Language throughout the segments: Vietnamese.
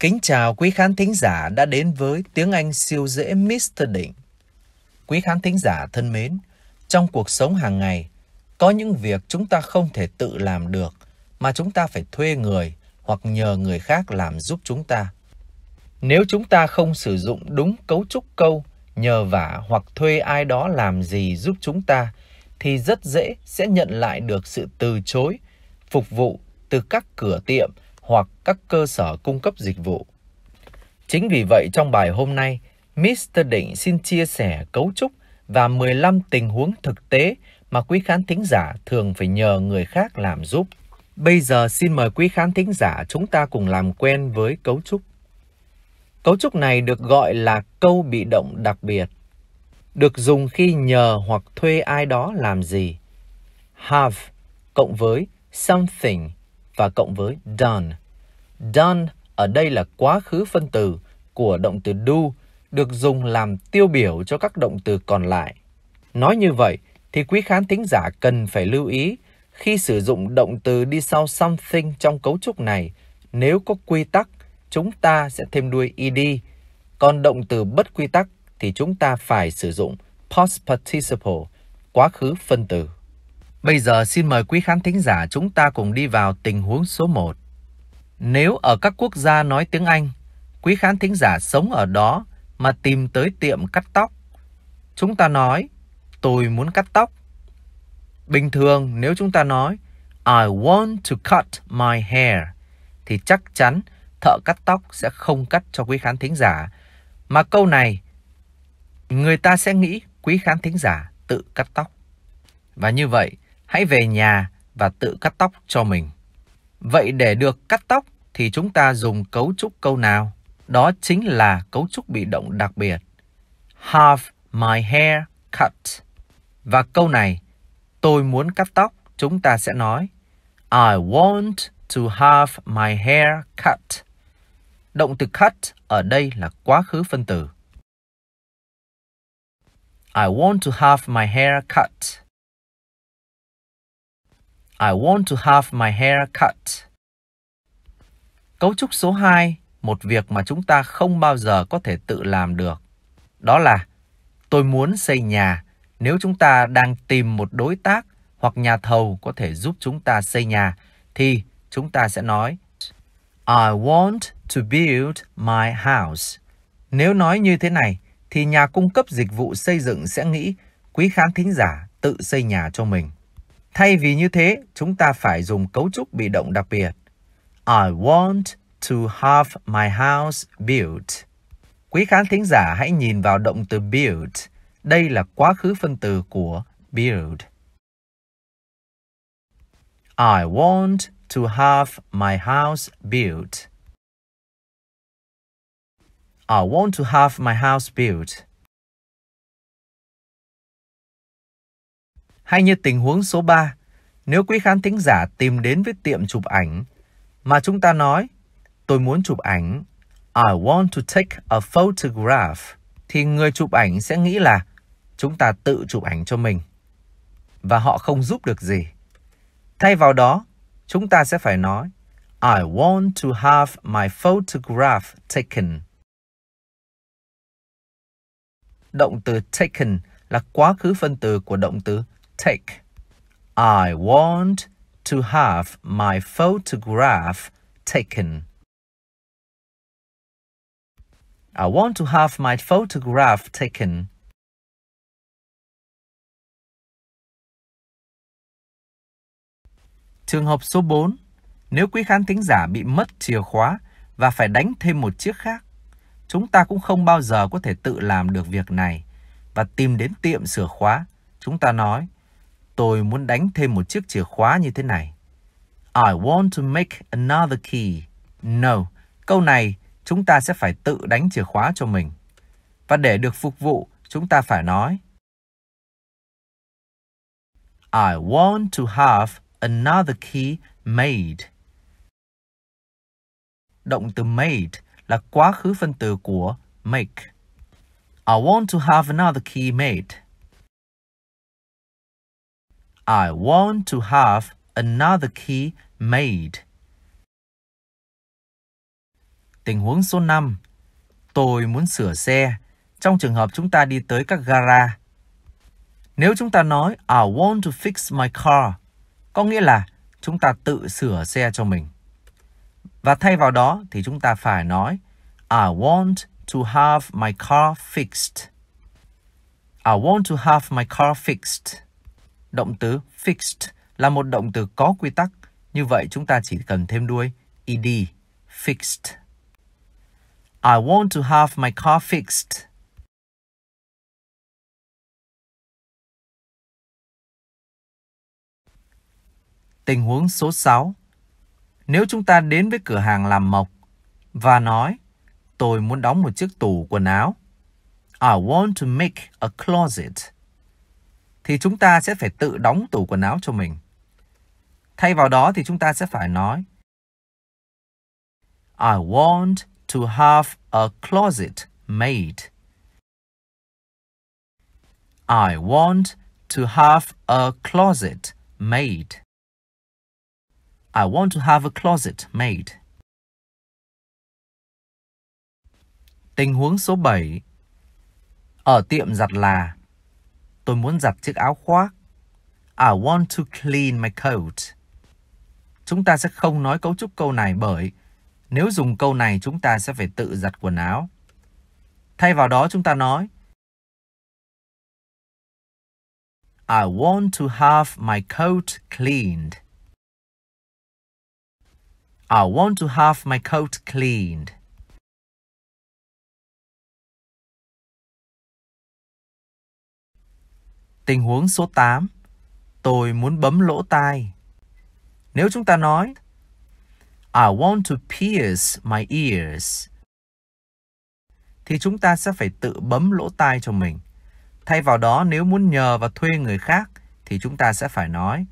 Kính chào quý khán thính giả đã đến với Tiếng Anh siêu dễ Mr. Định. Quý khán thính giả thân mến, trong cuộc sống hàng ngày, có những việc chúng ta không thể tự làm được mà chúng ta phải thuê người hoặc nhờ người khác làm giúp chúng ta. Nếu chúng ta không sử dụng đúng cấu trúc câu nhờ vả hoặc thuê ai đó làm gì giúp chúng ta thì rất dễ sẽ nhận lại được sự từ chối phục vụ từ các cửa tiệm hoặc các cơ sở cung cấp dịch vụ. Chính vì vậy trong bài hôm nay, Mr. Định xin chia sẻ cấu trúc và 15 tình huống thực tế mà quý khán thính giả thường phải nhờ người khác làm giúp. Bây giờ xin mời quý khán thính giả chúng ta cùng làm quen với cấu trúc. Cấu trúc này được gọi là câu bị động đặc biệt, được dùng khi nhờ hoặc thuê ai đó làm gì. Have cộng với something và cộng với done. Done ở đây là quá khứ phân từ của động từ do được dùng làm tiêu biểu cho các động từ còn lại. Nói như vậy thì quý khán thính giả cần phải lưu ý khi sử dụng động từ đi sau something trong cấu trúc này, nếu có quy tắc, chúng ta sẽ thêm đuôi ed, còn động từ bất quy tắc thì chúng ta phải sử dụng past participle, quá khứ phân từ. Bây giờ xin mời quý khán thính giả chúng ta cùng đi vào tình huống số 1. Nếu ở các quốc gia nói tiếng Anh, quý khán thính giả sống ở đó mà tìm tới tiệm cắt tóc, chúng ta nói tôi muốn cắt tóc. Bình thường nếu chúng ta nói I want to cut my hair thì chắc chắn thợ cắt tóc sẽ không cắt cho quý khán thính giả mà câu này người ta sẽ nghĩ quý khán thính giả tự cắt tóc. Và như vậy, hãy về nhà và tự cắt tóc cho mình. Vậy để được cắt tóc thì chúng ta dùng cấu trúc câu nào? Đó chính là cấu trúc bị động đặc biệt. Have my hair cut. Và câu này, tôi muốn cắt tóc, chúng ta sẽ nói I want to have my hair cut. Động từ cut ở đây là quá khứ phân tử. I want to have my hair cut. I want to have my hair cut. Cấu trúc số 2, một việc mà chúng ta không bao giờ có thể tự làm được. Đó là tôi muốn xây nhà nếu chúng ta đang tìm một đối tác hoặc nhà thầu có thể giúp chúng ta xây nhà thì chúng ta sẽ nói I want to build my house. Nếu nói như thế này thì nhà cung cấp dịch vụ xây dựng sẽ nghĩ quý khán thính giả tự xây nhà cho mình. Thay vì như thế, chúng ta phải dùng cấu trúc bị động đặc biệt. I want to have my house built. Quý khán thính giả hãy nhìn vào động từ build. Đây là quá khứ phân từ của build. I want to have my house built. I want to have my house built. Hay như tình huống số 3, nếu quý khán thính giả tìm đến với tiệm chụp ảnh mà chúng ta nói, tôi muốn chụp ảnh, I want to take a photograph, thì người chụp ảnh sẽ nghĩ là chúng ta tự chụp ảnh cho mình và họ không giúp được gì. Thay vào đó, chúng ta sẽ phải nói I want to have my photograph taken. Động từ taken là quá khứ phân từ của động từ take. I want to have my photograph taken. I want to have my photograph taken. Trường hợp số 4, nếu quý khán thính giả bị mất chìa khóa và phải đánh thêm một chiếc khác, chúng ta cũng không bao giờ có thể tự làm được việc này và tìm đến tiệm sửa khóa. Chúng ta nói, Tôi muốn đánh thêm một chiếc chìa khóa như thế này. I want to make another key. No, câu này chúng ta sẽ phải tự đánh chìa khóa cho mình. Và để được phục vụ, chúng ta phải nói I want to have another key made. Động từ made là quá khứ phân từ của make. I want to have another key made. I want to have another key made. Tình huống số 5. Tôi muốn sửa xe trong trường hợp chúng ta đi tới các gara. Nếu chúng ta nói I want to fix my car, có nghĩa là chúng ta tự sửa xe cho mình. Và thay vào đó thì chúng ta phải nói I want to have my car fixed. I want to have my car fixed. Động từ fixed là một động từ có quy tắc, như vậy chúng ta chỉ cần thêm đuôi ed, fixed. I want to have my car fixed. Tình huống số 6. Nếu chúng ta đến với cửa hàng làm mộc và nói tôi muốn đóng một chiếc tủ quần áo. I want to make a closet thì chúng ta sẽ phải tự đóng tủ quần áo cho mình. Thay vào đó thì chúng ta sẽ phải nói I want to have a closet made. I want to have a closet made. I want to have a closet made. Tình huống số 7 Ở tiệm giặt là Tôi muốn giặt chiếc áo khoác. I want to clean my coat. Chúng ta sẽ không nói cấu trúc câu này bởi nếu dùng câu này chúng ta sẽ phải tự giặt quần áo. Thay vào đó chúng ta nói I want to have my coat cleaned. I want to have my coat cleaned. Tình huống số 8. Tôi muốn bấm lỗ tai. Nếu chúng ta nói I want to pierce my ears thì chúng ta sẽ phải tự bấm lỗ tai cho mình. Thay vào đó nếu muốn nhờ và thuê người khác thì chúng ta sẽ phải nói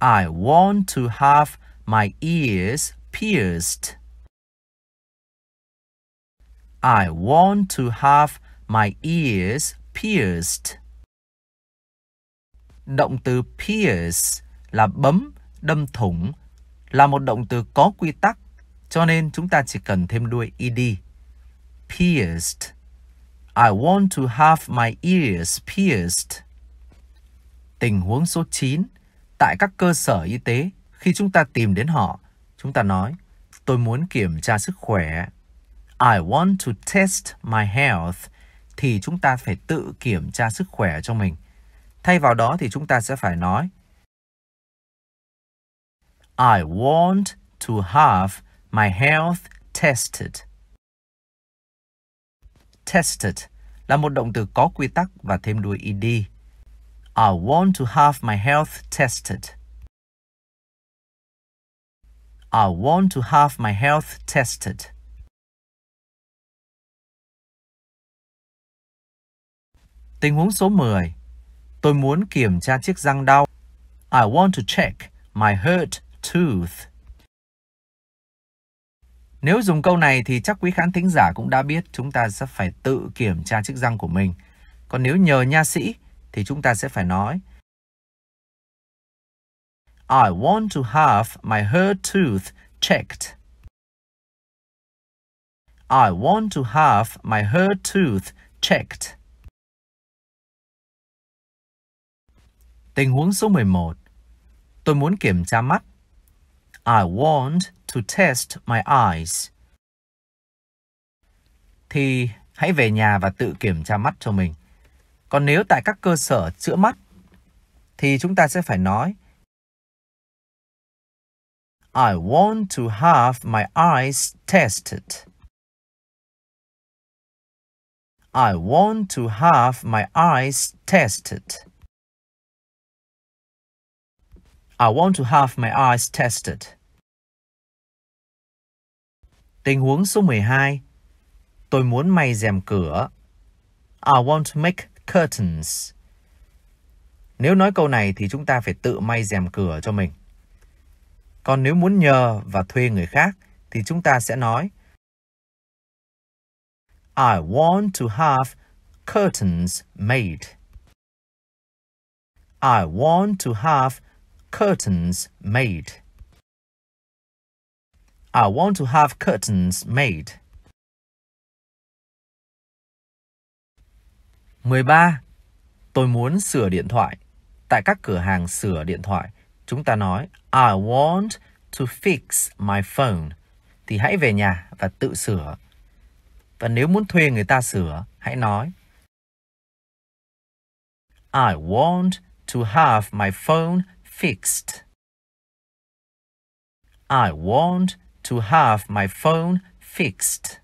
I want to have my ears pierced. I want to have my ears pierced. Động từ pierce là bấm, đâm thủng, là một động từ có quy tắc, cho nên chúng ta chỉ cần thêm đuôi ed. Pierced. I want to have my ears pierced. Tình huống số 9, tại các cơ sở y tế, khi chúng ta tìm đến họ, chúng ta nói, tôi muốn kiểm tra sức khỏe. I want to test my health thì chúng ta phải tự kiểm tra sức khỏe cho mình. Thay vào đó thì chúng ta sẽ phải nói I want to have my health tested. Tested là một động từ có quy tắc và thêm đuôi ed. I want to have my health tested. I want to have my health tested. Tình huống số 10. Tôi muốn kiểm tra chiếc răng đau. I want to check my hurt tooth. Nếu dùng câu này thì chắc quý khán thính giả cũng đã biết chúng ta sẽ phải tự kiểm tra chiếc răng của mình. Còn nếu nhờ nha sĩ thì chúng ta sẽ phải nói I want to have my hurt tooth checked. I want to have my hurt tooth checked. Tình huống số 11. Tôi muốn kiểm tra mắt. I want to test my eyes. Thì hãy về nhà và tự kiểm tra mắt cho mình. Còn nếu tại các cơ sở chữa mắt thì chúng ta sẽ phải nói I want to have my eyes tested. I want to have my eyes tested. I want to have my eyes tested. Tình huống số 12. Tôi muốn may rèm cửa. I want to make curtains. Nếu nói câu này thì chúng ta phải tự may rèm cửa cho mình. Còn nếu muốn nhờ và thuê người khác thì chúng ta sẽ nói I want to have curtains made. I want to have curtains made. I want to have curtains made. 13. Tôi muốn sửa điện thoại. Tại các cửa hàng sửa điện thoại, chúng ta nói I want to fix my phone. Thì hãy về nhà và tự sửa. Và nếu muốn thuê người ta sửa, hãy nói I want to have my phone fixed. I want to have my phone fixed.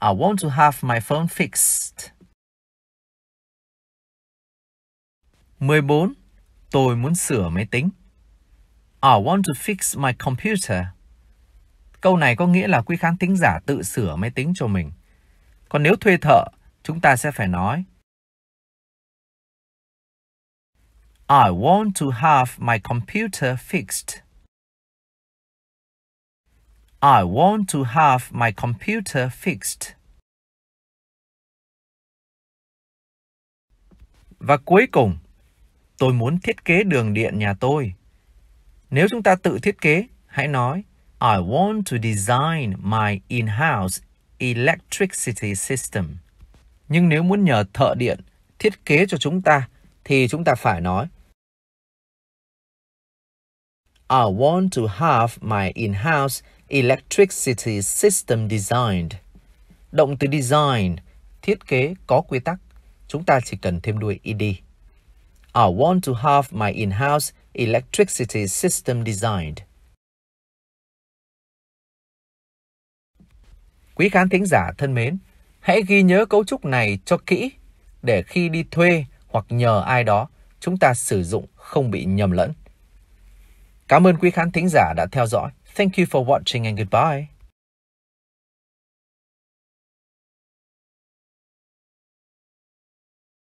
I want to have my phone fixed. 14. Tôi muốn sửa máy tính. I want to fix my computer. Câu này có nghĩa là quý khán tính giả tự sửa máy tính cho mình. Còn nếu thuê thợ, chúng ta sẽ phải nói I want to have my computer fixed. I want to have my computer fixed. Và cuối cùng, tôi muốn thiết kế đường điện nhà tôi. Nếu chúng ta tự thiết kế, hãy nói I want to design my in-house electricity system. Nhưng nếu muốn nhờ thợ điện thiết kế cho chúng ta thì chúng ta phải nói I want to have my in-house electricity system designed. Động từ design, thiết kế có quy tắc, chúng ta chỉ cần thêm đuôi ed. I want to have my in-house electricity system designed. Quý khán thính giả thân mến, hãy ghi nhớ cấu trúc này cho kỹ để khi đi thuê hoặc nhờ ai đó, chúng ta sử dụng không bị nhầm lẫn. Cảm ơn quý khán thính giả đã theo dõi. Thank you for watching and goodbye.